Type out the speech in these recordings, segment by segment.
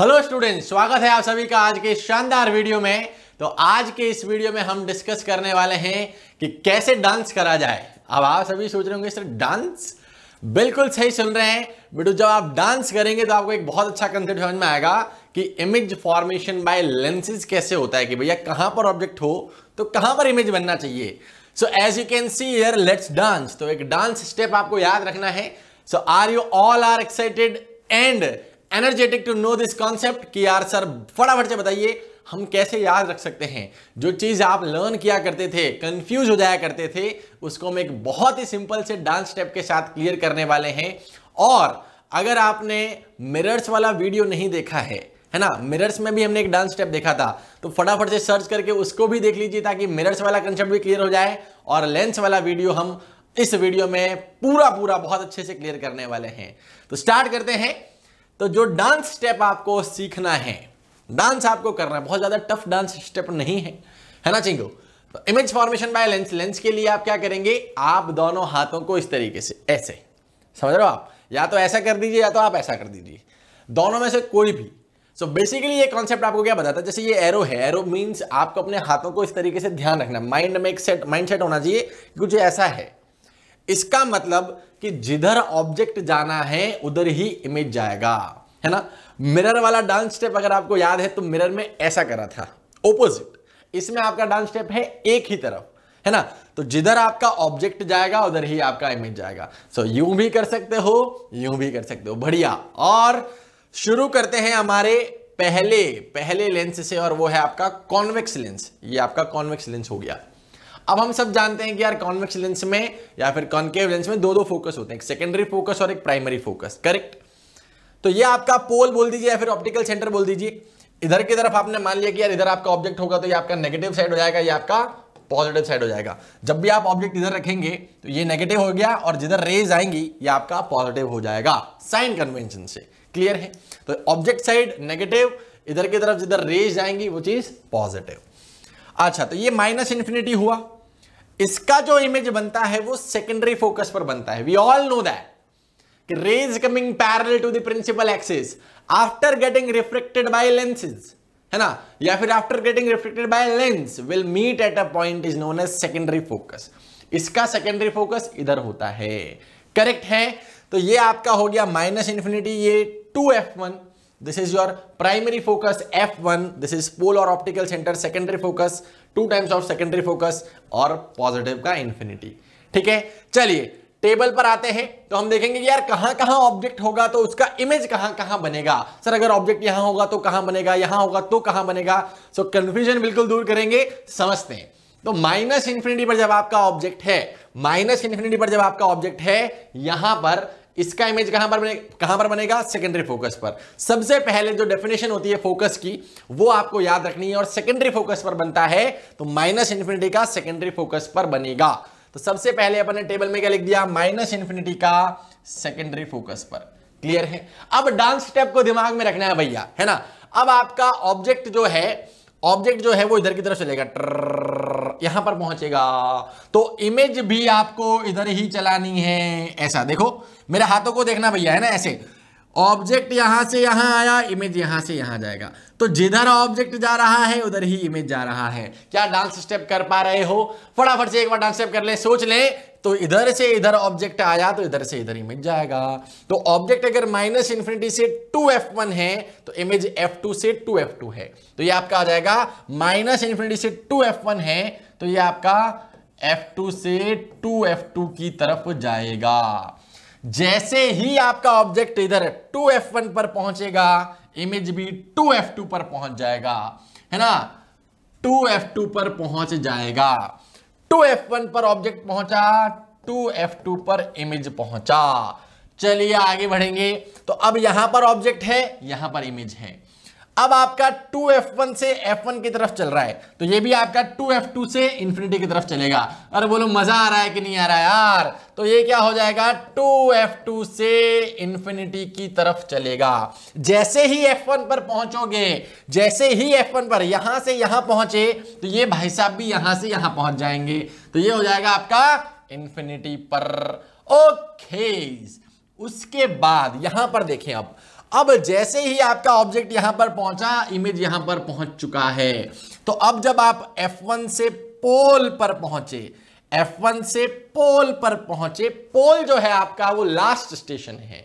Hello students स्वागत है आप सभी का आज के शानदार वीडियो में तो आज के इस वीडियो में हम डिस्कस करने वाले हैं कि कैसे डांस करा जाए अब आप सभी सोच रहे होंगे सर डांस बिल्कुल सही सुन रहे हैं बेटू जब आप डांस करेंगे तो आपको एक बहुत अच्छा कंसेप्ट समझ में आएगा कि इमेज फॉर्मेशन बाय लेंसेज कैसे होता है कि भैया कहाँ पर ऑब्जेक्ट हो तो कहाँ पर इमेज बनना चाहिए so as you can see यर लेट्स डांस तो एक डांस स्टेप आपको याद रखना है so are you all are excited and energetic to know this concept कि यार सर फटाफट से बताइए हम कैसे याद रख सकते हैं जो चीज़ आप लर्न किया करते थे कंफ्यूज हो जाया करते थे उसको हम एक बहुत ही सिंपल से डांस स्टेप के साथ क्लियर करने वाले हैं और अगर आपने मिरर्स वाला वीडियो नहीं देखा है है ना मिरर्स में भी हमने एक डांस स्टेप देखा था तो फटाफट से सर्च करके उसको भी देख लीजिए ताकि मिरर्स वाला कंसेप्ट भी क्लियर हो जाए और लेंस वाला वीडियो हम इस वीडियो में पूरा पूरा बहुत अच्छे से क्लियर करने वाले हैं तो स्टार्ट करते हैं तो जो डांस स्टेप आपको सीखना है डांस आपको करना है बहुत ज़्यादा टफ डांस स्टेप नहीं है है ना चिंगो तो image formation by lens lens के लिए आप क्या करेंगे आप दोनों हाथों को इस तरीके से ऐसे समझ रहे हो आप या तो ऐसा कर दीजिए या तो आप ऐसा कर दीजिए दोनों में से कोई भी सो so बेसिकली ये कॉन्सेप्ट आपको क्या बताता है जैसे ये एरो है एरो मीन्स आपको अपने हाथों को इस तरीके से ध्यान रखना माइंड में एक सेट माइंड सेट होना चाहिए कुछ ऐसा है इसका मतलब कि जिधर ऑब्जेक्ट जाना है उधर ही इमेज जाएगा है ना मिरर वाला डांस स्टेप अगर आपको याद है तो मिरर में ऐसा करा था ओपोजिट इसमें आपका डांस स्टेप है एक ही तरफ है ना तो जिधर आपका ऑब्जेक्ट जाएगा उधर ही आपका इमेज जाएगा सो so, यूं भी कर सकते हो यूं भी कर सकते हो बढ़िया और शुरू करते हैं हमारे पहले पहले लेंस से और वो है आपका कॉन्वेक्स लेंस ये आपका कॉन्वेक्स लेंस हो गया अब हम सब जानते हैं कि यार कॉन्वेक्स लेंस में या फिर कॉन्केव लेंस में दो दो फोकस होते हैं एक सेकेंडरी फोकस और एक प्राइमरी फोकस करेक्ट तो ये आपका पोल बोल दीजिए या फिर ऑप्टिकल सेंटर बोल दीजिए इधर की तरफ आपने मान लिया कि यार इधर आपका ऑब्जेक्ट होगा तो ये आपका नेगेटिव साइड हो जाएगा ये आपका पॉजिटिव साइड हो जाएगा जब भी आप ऑब्जेक्ट इधर रखेंगे तो ये नेगेटिव हो गया और जिधर रेज आएंगी ये आपका पॉजिटिव हो जाएगा साइन कन्वेंशन से क्लियर है तो ऑब्जेक्ट साइड नेगेटिव इधर की तरफ जिधर रेज आएंगी वो चीज पॉजिटिव अच्छा तो ये माइनस इन्फिनिटी हुआ इसका जो इमेज बनता है वो सेकेंडरी फोकस पर बनता है वी ऑल नो दैट कि rays coming parallel to the principal axis after getting reflected by lenses है ना या फिर after getting reflected by lens will meet at a point is known as secondary focus इसका secondary focus इधर होता है correct है तो ये आपका हो गया माइनस इंफिनिटी ये two F one this is your primary focus F one this is pole और optical centre secondary focus two times of secondary focus और पॉजिटिव का इंफिनिटी ठीक है चलिए टेबल पर आते हैं तो हम देखेंगे यार कहां कहां ऑब्जेक्ट होगा तो उसका इमेज कहां कहां बनेगा सर अगर ऑब्जेक्ट यहां होगा तो कहां बनेगा यहां होगा तो कहां बनेगा सो कंफ्यूजन बिल्कुल दूर करेंगे समझते हैं तो माइनस इंफिनिटी पर जब आपका ऑब्जेक्ट है माइनस इंफिनिटी पर जब आपका ऑब्जेक्ट है यहां पर इसका इमेज कहां पर बने कहां पर बनेगा सेकेंडरी फोकस पर सबसे पहले जो डेफिनेशन होती है फोकस की वो आपको याद रखनी है और सेकेंडरी फोकस पर बनता है तो माइनस इंफिनिटी का सेकेंडरी फोकस पर बनेगा तो सबसे पहले अपने टेबल में क्या लिख दिया माइनस इंफिनिटी का सेकेंडरी फोकस पर क्लियर है अब डांस स्टेप को दिमाग में रखना है भैया है ना अब आपका ऑब्जेक्ट जो है ऑब्जेक्ट जो है वो इधर की तरफ चलेगा यहां पर पहुंचेगा तो इमेज भी आपको इधर ही चलानी है ऐसा देखो मेरे हाथों को देखना भैया है ना ऐसे ऑब्जेक्ट यहां से यहां आया इमेज यहां से यहां जाएगा तो जिधर ऑब्जेक्ट जा रहा है उधर ही इमेज जा रहा है क्या डांस स्टेप कर पा रहे हो फटाफट से एक बार डांस स्टेप कर ले सोच ले तो इधर से इधर ऑब्जेक्ट आया तो इधर से इधर इमेज जाएगा तो ऑब्जेक्ट अगर माइनस इंफिनिटी से टू एफ वन है तो इमेज एफ टू से टू एफ टू है तो ये आपका आ जाएगा माइनस इंफिनिटी से टू एफ वन है तो ये आपका एफ टू से टू एफ टू की तरफ जाएगा जैसे ही आपका ऑब्जेक्ट इधर टू एफ वन पर पहुंचेगा इमेज भी टू एफ टू पर पहुंच जाएगा है ना टू एफ टू पर पहुंच जाएगा टू एफ वन पर ऑब्जेक्ट पहुंचा टू एफ टू पर इमेज पहुंचा चलिए आगे बढ़ेंगे तो अब यहां पर ऑब्जेक्ट है यहां पर इमेज है अब आपका 2f1 से f1 की तरफ चल रहा है तो ये भी आपका 2f2 से इंफिनिटी की तरफ चलेगा अरे बोलो मजा आ रहा है कि नहीं आ रहा है यार तो ये क्या हो जाएगा 2f2 से इंफिनिटी की तरफ चलेगा जैसे ही f1 पर पहुंचोगे जैसे ही f1 पर यहां से यहां पहुंचे तो ये भाई साहब भी यहां से यहां पहुंच जाएंगे तो ये हो जाएगा आपका इंफिनिटी पर ओके उसके बाद यहां पर देखें अब अब जैसे ही आपका ऑब्जेक्ट यहां पर पहुंचा इमेज यहां पर पहुंच चुका है तो अब जब आप F1 से पोल पर पहुंचे F1 से पोल पर पहुंचे पोल जो है आपका वो लास्ट स्टेशन है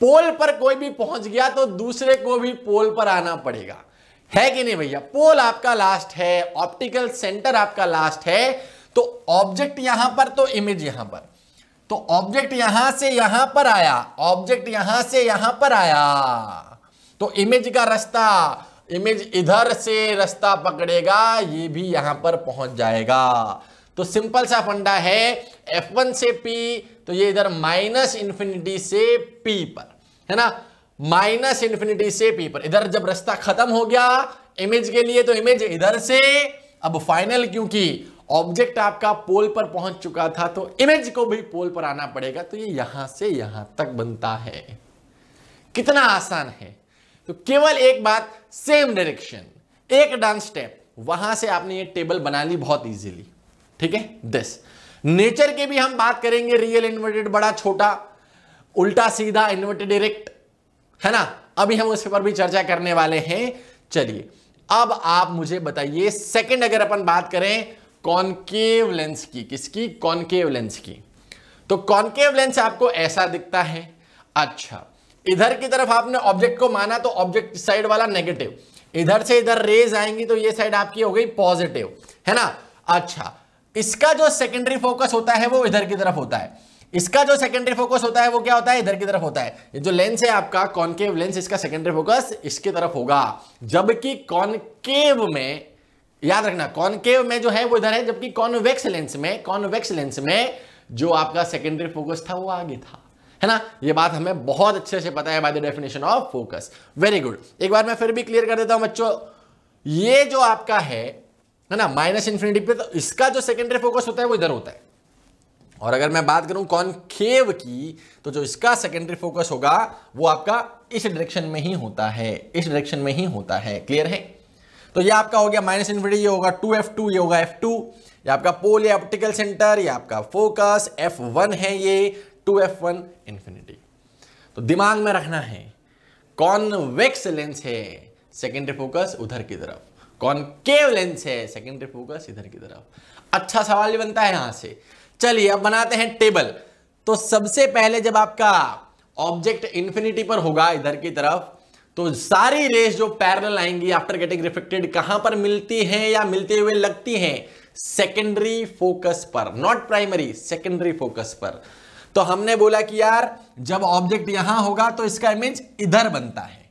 पोल पर कोई भी पहुंच गया तो दूसरे को भी पोल पर आना पड़ेगा है कि नहीं भैया पोल आपका लास्ट है ऑप्टिकल सेंटर आपका लास्ट है तो ऑब्जेक्ट यहां पर तो इमेज यहां पर तो ऑब्जेक्ट यहां से यहां पर आया ऑब्जेक्ट यहां से यहां पर आया तो इमेज का रास्ता इमेज इधर से रास्ता पकड़ेगा ये भी यहां पर पहुंच जाएगा तो सिंपल सा फंडा है F1 से P तो ये इधर माइनस इंफिनिटी से P पर है ना माइनस इन्फिनिटी से P पर इधर जब रास्ता खत्म हो गया इमेज के लिए तो इमेज इधर से अब फाइनल क्योंकि ऑब्जेक्ट आपका पोल पर पहुंच चुका था तो इमेज को भी पोल पर आना पड़ेगा तो ये यहां से यहां तक बनता है कितना आसान है तो केवल एक बात सेम डायरेक्शन एक डांस स्टेप वहां से आपने ये टेबल बना ली बहुत इजीली ठीक है दिस नेचर के भी हम बात करेंगे रियल इन्वर्टेड बड़ा छोटा उल्टा सीधा इन्वर्टेड डायरेक्ट है ना अभी हम उस पर भी चर्चा करने वाले हैं चलिए अब आप मुझे बताइए सेकंड अगर अपन बात करें कॉनकेव लेंस की किसकी कॉनकेव लेंस की तो कॉनकेव लेंस आपको ऐसा दिखता है अच्छा इधर की तरफ आपने ऑब्जेक्ट को माना तो ऑब्जेक्ट साइड वाला नेगेटिव इधर से इधर रेज आएंगी तो ये साइड आपकी हो गई पॉजिटिव है ना अच्छा इसका जो सेकेंडरी फोकस होता है वो इधर की तरफ होता है इसका जो सेकेंडरी फोकस होता है वो क्या होता है इधर की तरफ होता है ये जो लेंस है आपका कॉनकेव लेंस इसका सेकेंडरी फोकस इसकी तरफ होगा जबकि कॉनकेव में याद रखना कॉनकेव में जो है वो इधर है जबकि कॉनवेक्स लेंस में कॉनवेक्स लेंस में जो आपका सेकेंडरी फोकस था वो आगे था है ना ये बात हमें बहुत अच्छे से पता है by the definition of focus very good एक बार मैं फिर भी क्लियर कर देता हूं बच्चों ये जो आपका है है ना माइनस इंफिनिटी पे तो इसका जो सेकेंडरी फोकस होता है वो इधर होता है और अगर मैं बात करूं कॉनकेव की तो जो इसका सेकेंडरी फोकस होगा वो आपका इस डायरेक्शन में ही होता है इस डायरेक्शन में ही होता है क्लियर है तो ये आपका हो गया माइनस इन्फिनिटी ये होगा टू एफ टू ये होगा एफ टू ये आपका पोल या ऑप्टिकल सेंटर ये आपका फोकस एफ वन है ये टू एफ वन इन्फिनिटी तो दिमाग में रखना है कॉनवेक्स लेंस है सेकेंडरी फोकस उधर की तरफ कॉनकेव लेंस है सेकेंडरी फोकस इधर की तरफ अच्छा सवाल भी बनता है यहां से चलिए अब बनाते हैं टेबल तो सबसे पहले जब आपका ऑब्जेक्ट इन्फिनिटी पर होगा इधर की तरफ तो सारी रेस जो पैरल आएंगी आफ्टर गेटिंग रिफ्लेक्टेड कहां पर मिलती हैं या मिलते हुए लगती हैं सेकेंडरी फोकस पर नॉट प्राइमरी सेकेंडरी फोकस पर तो हमने बोला कि यार जब ऑब्जेक्ट यहां होगा तो इसका इमेज इधर बनता है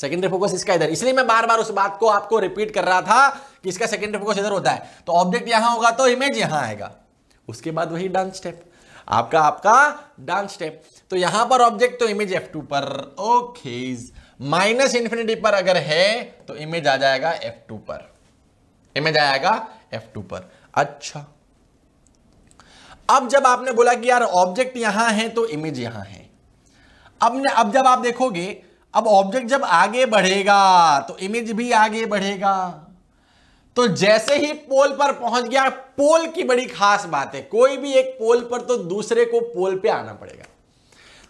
सेकेंडरी फोकस इसका इधर इसलिए मैं बार बार उस बात को आपको रिपीट कर रहा था कि इसका सेकेंडरी फोकस इधर होता है तो ऑब्जेक्ट यहां होगा तो इमेज यहां आएगा उसके बाद वही डांस स्टेप आपका आपका डांस स्टेप तो यहां पर ऑब्जेक्ट तो इमेज टू पर ओके okay. माइनस इंफिनिटी पर अगर है तो इमेज आ जाएगा एफ टू पर इमेज आएगा टू पर अच्छा अब जब आपने बोला कि यार ऑब्जेक्ट यहां है तो इमेज यहां है अब ने, अब जब आप देखोगे अब ऑब्जेक्ट जब आगे बढ़ेगा तो इमेज भी आगे बढ़ेगा तो जैसे ही पोल पर पहुंच गया पोल की बड़ी खास बात है कोई भी एक पोल पर तो दूसरे को पोल पे आना पड़ेगा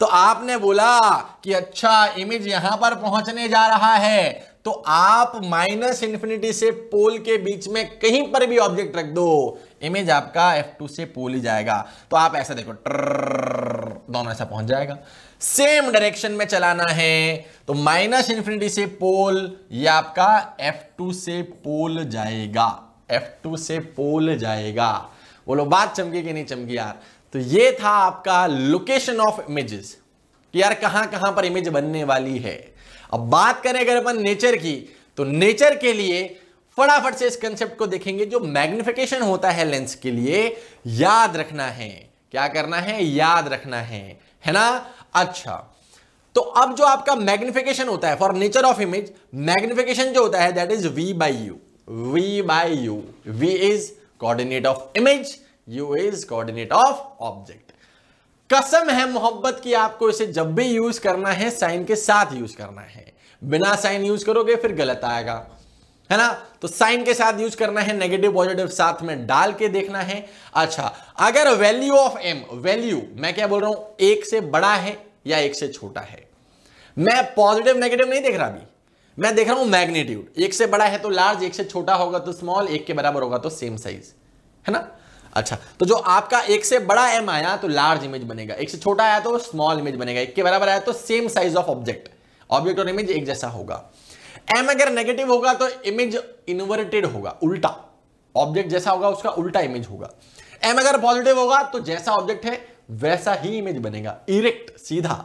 तो आपने बोला कि अच्छा इमेज यहां पर पहुंचने जा रहा है तो आप माइनस इंफिनिटी से पोल के बीच में कहीं पर भी ऑब्जेक्ट रख दो इमेज आपका F2 से पोल ही जाएगा तो आप ऐसा देखो दोनों ऐसा पहुंच जाएगा सेम डायरेक्शन में चलाना है तो माइनस इंफिनिटी से पोल ये आपका F2 से पोल जाएगा F2 से पोल जाएगा बोलो बात चमकी कि नहीं चमकी यार तो ये था आपका लोकेशन ऑफ इमेजेस कि यार कहां कहां पर इमेज बनने वाली है अब बात करें अगर अपन नेचर की तो नेचर के लिए फटाफट से इस कंसेप्ट को देखेंगे जो मैग्निफिकेशन होता है लेंस के लिए याद रखना है क्या करना है याद रखना है है ना अच्छा तो अब जो आपका मैग्निफिकेशन होता है for nature of image magnification जो होता है that is v by u v by u v is coordinate of image u is coordinate of object कसम है मोहब्बत की आपको इसे जब भी यूज करना है साइन के साथ यूज करना है बिना साइन यूज करोगे फिर गलत आएगा है ना तो साइन के साथ यूज करना है नेगेटिव पॉजिटिव साथ में डाल के देखना है अच्छा अगर वैल्यू ऑफ एम वैल्यू मैं क्या बोल रहा हूं एक से बड़ा है या एक से छोटा है मैं पॉजिटिव नेगेटिव नहीं देख रहा अभी मैं देख रहा हूं मैग्नीट्यूड एक से बड़ा है तो लार्ज एक से छोटा होगा तो स्मॉल एक के बराबर होगा तो सेम साइज है ना अच्छा तो जो आपका एक से बड़ा एम आया तो लार्ज इमेज बनेगा एक से छोटा आया तो स्मॉल इमेज बनेगा एक के बराबर आया तो same size of object object और इमेज एक जैसा होगा एम अगर नेगेटिव होगा तो इमेज इन्वर्टेड होगा उल्टा ऑब्जेक्ट जैसा होगा उसका उल्टा इमेज होगा एम अगर पॉजिटिव होगा तो जैसा ऑब्जेक्ट है वैसा ही इमेज बनेगा इरेक्ट सीधा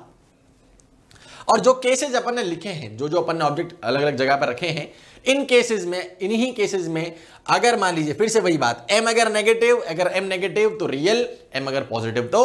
और जो केसेज अपन ने लिखे हैं जो जो अपन ने ऑब्जेक्ट अलग अलग जगह पर रखे हैं इन केसेस में इन्हीं केसेस में अगर मान लीजिए फिर से वही बात एम अगर नेगेटिव अगर एम नेगेटिव तो रियल एम अगर पॉजिटिव तो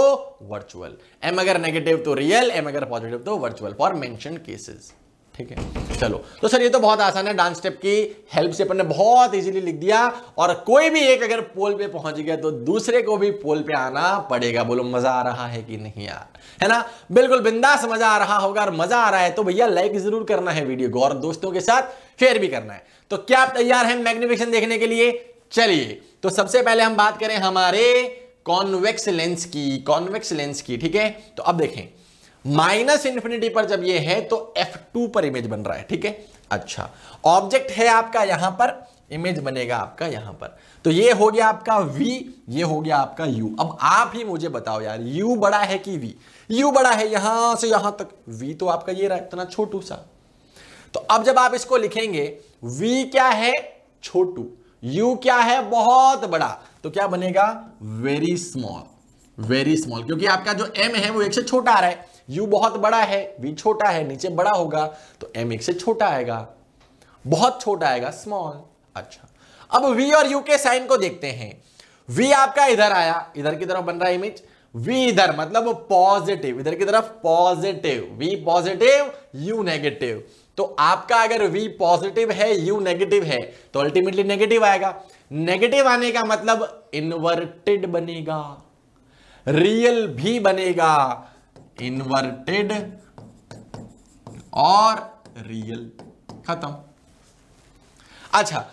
वर्चुअल एम अगर नेगेटिव तो रियल एम अगर पॉजिटिव तो वर्चुअल फॉर मेंशन केसेस ठीक है चलो तो सर ये तो बहुत आसान है डांस स्टेप की हेल्प से अपन ने बहुत इजीली लिख दिया और कोई भी एक अगर पोल पे पहुंच गया तो दूसरे को भी पोल पे आना पड़ेगा बोलो मजा आ रहा है कि नहीं यार है ना बिल्कुल बिंदास मजा आ रहा होगा और मजा आ रहा है तो भैया लाइक जरूर करना है वीडियो को और दोस्तों के साथ शेयर भी करना है तो क्या आप तैयार हैं मैग्निफिकेशन देखने के लिए चलिए तो सबसे पहले हम बात करें हमारे कॉन्वेक्स लेंस की कॉन्वेक्स लेंस की ठीक है तो अब देखें माइनस इंफिनिटी पर जब ये है तो एफ टू पर इमेज बन रहा है ठीक है अच्छा ऑब्जेक्ट है आपका यहां पर इमेज बनेगा आपका यहां पर तो ये हो गया आपका V ये हो गया आपका U अब आप ही मुझे बताओ यार U बड़ा है कि V U बड़ा है यहां से यहां तक V तो आपका ये रहा इतना छोटू सा तो अब जब आप इसको लिखेंगे V क्या है छोटू U क्या है बहुत बड़ा तो क्या बनेगा वेरी स्मॉल वेरी स्मॉल क्योंकि आपका जो M है वो एक से छोटा आ रहा है यू बहुत बड़ा है वी छोटा है नीचे बड़ा होगा तो एम एक से छोटा आएगा बहुत छोटा आएगा स्मॉल अच्छा अब वी और यू के साइन को देखते हैं वी आपका इधर आया इधर की तरफ बन रहा है इमेज वी इधर मतलब पॉजिटिव इधर की तरफ positive v positive u negative तो आपका अगर वी पॉजिटिव है यू नेगेटिव है तो अल्टीमेटली नेगेटिव आएगा नेगेटिव आने का मतलब इन्वर्टेड बनेगा रियल भी बनेगा इन्वर्टेड और रियल खत्म अच्छा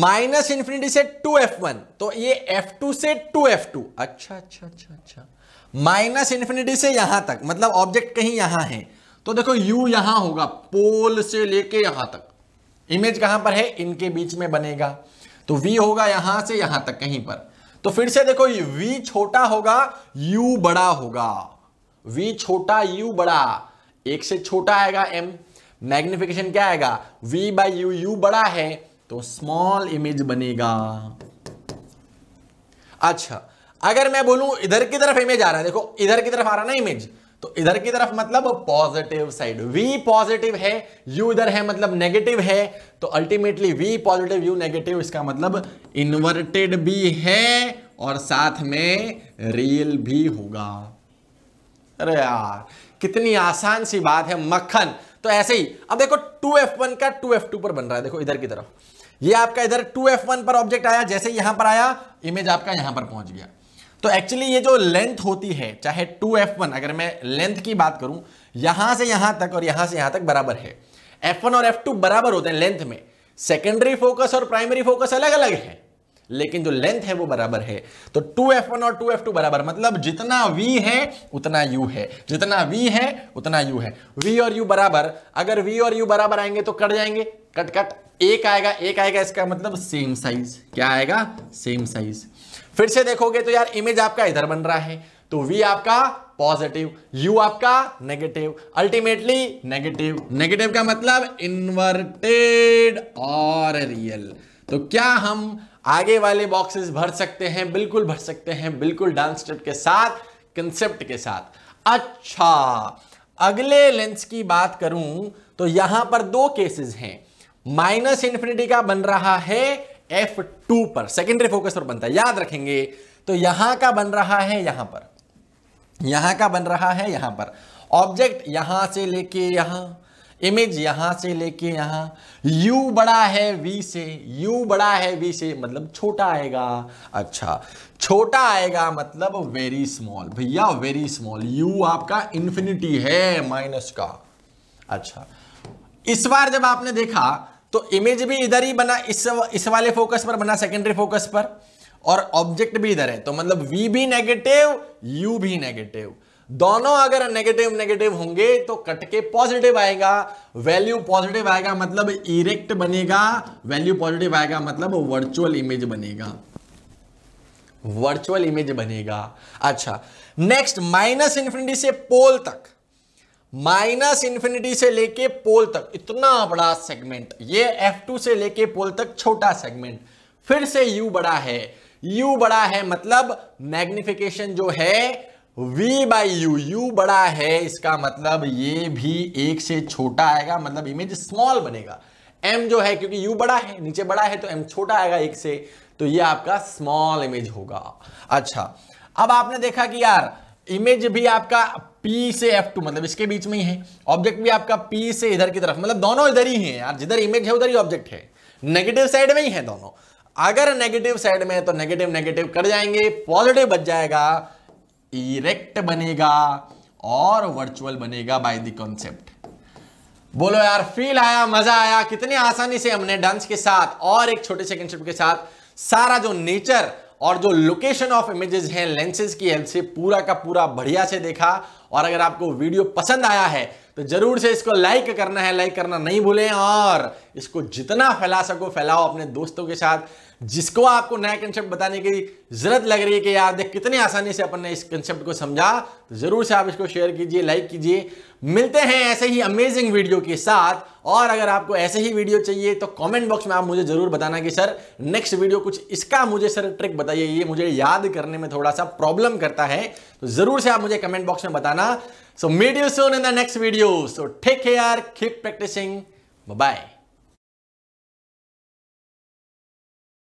माइनस इंफिनिटी से टू एफ वन तो ये एफ टू से टू एफ टू अच्छा अच्छा अच्छा अच्छा माइनस इंफिनिटी से यहां तक मतलब ऑब्जेक्ट कहीं यहां है तो देखो यू यहां होगा पोल से लेके यहां तक इमेज कहां पर है इनके बीच में बनेगा तो वी होगा यहां से यहां तक कहीं पर तो फिर से देखो वी छोटा होगा यू बड़ा होगा v छोटा u बड़ा एक से छोटा आएगा m मैग्निफिकेशन क्या आएगा v बाई यू यू बड़ा है तो स्मॉल इमेज बनेगा अच्छा अगर मैं बोलूं इधर की तरफ इमेज आ रहा है देखो इधर की तरफ आ रहा ना इमेज तो इधर की तरफ मतलब पॉजिटिव साइड v पॉजिटिव है u इधर है मतलब नेगेटिव है तो ultimately v positive u negative इसका मतलब इन्वर्टेड भी है और साथ में रियल भी होगा अरे यार कितनी आसान सी बात है मक्खन तो ऐसे ही अब देखो 2f1 का 2f2 पर बन रहा है देखो इधर की तरफ ये आपका इधर 2f1 पर ऑब्जेक्ट आया जैसे यहां पर आया इमेज आपका यहां पर पहुंच गया तो एक्चुअली ये जो लेंथ होती है चाहे 2f1 अगर मैं लेंथ की बात करूं यहां से यहां तक और यहां से यहां तक बराबर है एफ और एफ बराबर होते हैं लेंथ में सेकेंडरी फोकस और प्राइमरी फोकस अलग अलग है लेकिन जो लेंथ है वो बराबर है तो 2f1 और 2f2 बराबर मतलब जितना v है उतना u है जितना v है उतना u है v और u बराबर अगर v और u बराबर आएंगे तो कट जाएंगे कट कट एक आएगा एक आएगा इसका मतलब सेम साइज क्या आएगा सेम साइज फिर से देखोगे तो यार इमेज आपका इधर बन रहा है तो v आपका पॉजिटिव u आपका नेगेटिव अल्टीमेटली नेगेटिव नेगेटिव का मतलब इनवर्टेड और रियल तो क्या हम आगे वाले बॉक्सेस भर सकते हैं बिल्कुल भर सकते हैं बिल्कुल डांस स्टेप के साथ कंसेप्ट के साथ अच्छा अगले लेंस की बात करूं तो यहां पर दो केसेस हैं माइनस इंफिनिटी का बन रहा है एफ टू पर सेकेंडरी फोकस पर बनता है याद रखेंगे तो यहां का बन रहा है यहां पर यहां का बन रहा है यहां पर ऑब्जेक्ट यहां से लेके यहां इमेज यहां से लेके यहां u बड़ा है v से u बड़ा है v से मतलब छोटा आएगा अच्छा छोटा आएगा मतलब वेरी स्मॉल भैया वेरी स्मॉल u आपका इंफिनिटी है माइनस का अच्छा इस बार जब आपने देखा तो इमेज भी इधर ही बना इस इस वाले फोकस पर बना सेकेंडरी फोकस पर और ऑब्जेक्ट भी इधर है तो मतलब v भी नेगेटिव u भी नेगेटिव दोनों अगर नेगेटिव नेगेटिव होंगे तो कट के पॉजिटिव आएगा वैल्यू पॉजिटिव आएगा मतलब इरेक्ट बनेगा वैल्यू पॉजिटिव आएगा मतलब वर्चुअल इमेज बनेगा वर्चुअल इमेज बनेगा अच्छा नेक्स्ट माइनस इंफिनिटी से पोल तक माइनस इंफिनिटी से लेके पोल तक इतना बड़ा सेगमेंट ये टू से लेके पोल तक छोटा सेगमेंट फिर से यू बड़ा है यू बड़ा है मतलब मैग्निफिकेशन जो है v बाई यू यू बड़ा है इसका मतलब ये भी एक से छोटा आएगा मतलब इमेज स्मॉल बनेगा m जो है क्योंकि u बड़ा है नीचे बड़ा है तो m छोटा आएगा एक से तो ये आपका स्मॉल इमेज होगा अच्छा अब आपने देखा कि यार इमेज भी आपका P से F2 मतलब इसके बीच में ही है ऑब्जेक्ट भी आपका P से इधर की तरफ मतलब दोनों इधर ही हैं यार जिधर इमेज है उधर ही ऑब्जेक्ट है नेगेटिव साइड में ही है दोनों अगर नेगेटिव साइड में है तो नेगेटिव नेगेटिव कर जाएंगे पॉजिटिव बच जाएगा इरेक्ट बनेगा और वर्चुअल बनेगा बाय द कॉन्सेप्ट बोलो यार फील आया मजा आया कितने आसानी से हमने डांस के साथ और एक छोटे से कंसेप्ट के साथ सारा जो नेचर और जो लोकेशन ऑफ इमेजेस हैं लेंसेज की हेल्प से पूरा का पूरा बढ़िया से देखा और अगर आपको वीडियो पसंद आया है तो जरूर से इसको लाइक करना है लाइक करना नहीं भूलें और इसको जितना फैला सको फैलाओ अपने दोस्तों के साथ जिसको आपको नया कंसेप्ट बताने की जरूरत लग रही है कि यार देख कितनी आसानी से अपन ने इस कंसेप्ट को समझा तो जरूर से आप इसको शेयर कीजिए लाइक कीजिए मिलते हैं ऐसे ही अमेजिंग वीडियो के साथ और अगर आपको ऐसे ही वीडियो चाहिए तो कमेंट बॉक्स में आप मुझे जरूर बताना कि सर नेक्स्ट वीडियो कुछ इसका मुझे सर ट्रिक बताइए ये मुझे याद करने में थोड़ा सा प्रॉब्लम करता है तो जरूर से आप मुझे कमेंट बॉक्स में बताना so meet you soon in the next video so take care keep practising bye